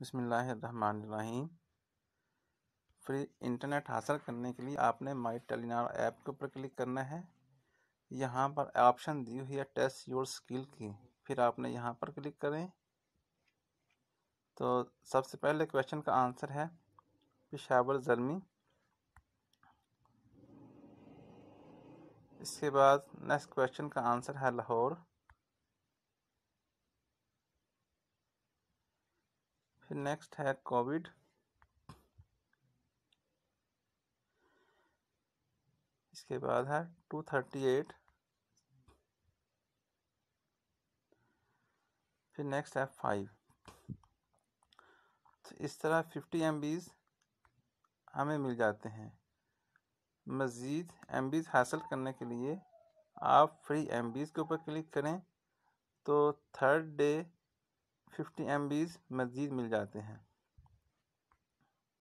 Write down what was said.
बसमीम free internet हासिल करने के लिए आपने माई टेलीनार ऐप के ऊपर क्लिक करना है यहाँ पर ऑप्शन दी हुई है टेस्ट योर स्किल की फिर आपने यहाँ पर क्लिक करें तो सबसे पहले क्वेश्चन का आंसर है पिशावर जर्मी इसके बाद नेक्स्ट क्वेश्चन का आंसर है लाहौर फिर नेक्स्ट है कोविड इसके बाद है टू थर्टी एट फिर नेक्स्ट है फाइव तो इस तरह फिफ्टी एम हमें मिल जाते हैं मज़ीद एम हासिल करने के लिए आप फ्री एम के ऊपर क्लिक करें तो थर्ड डे फिफ्टी एम मज़ीद मिल जाते हैं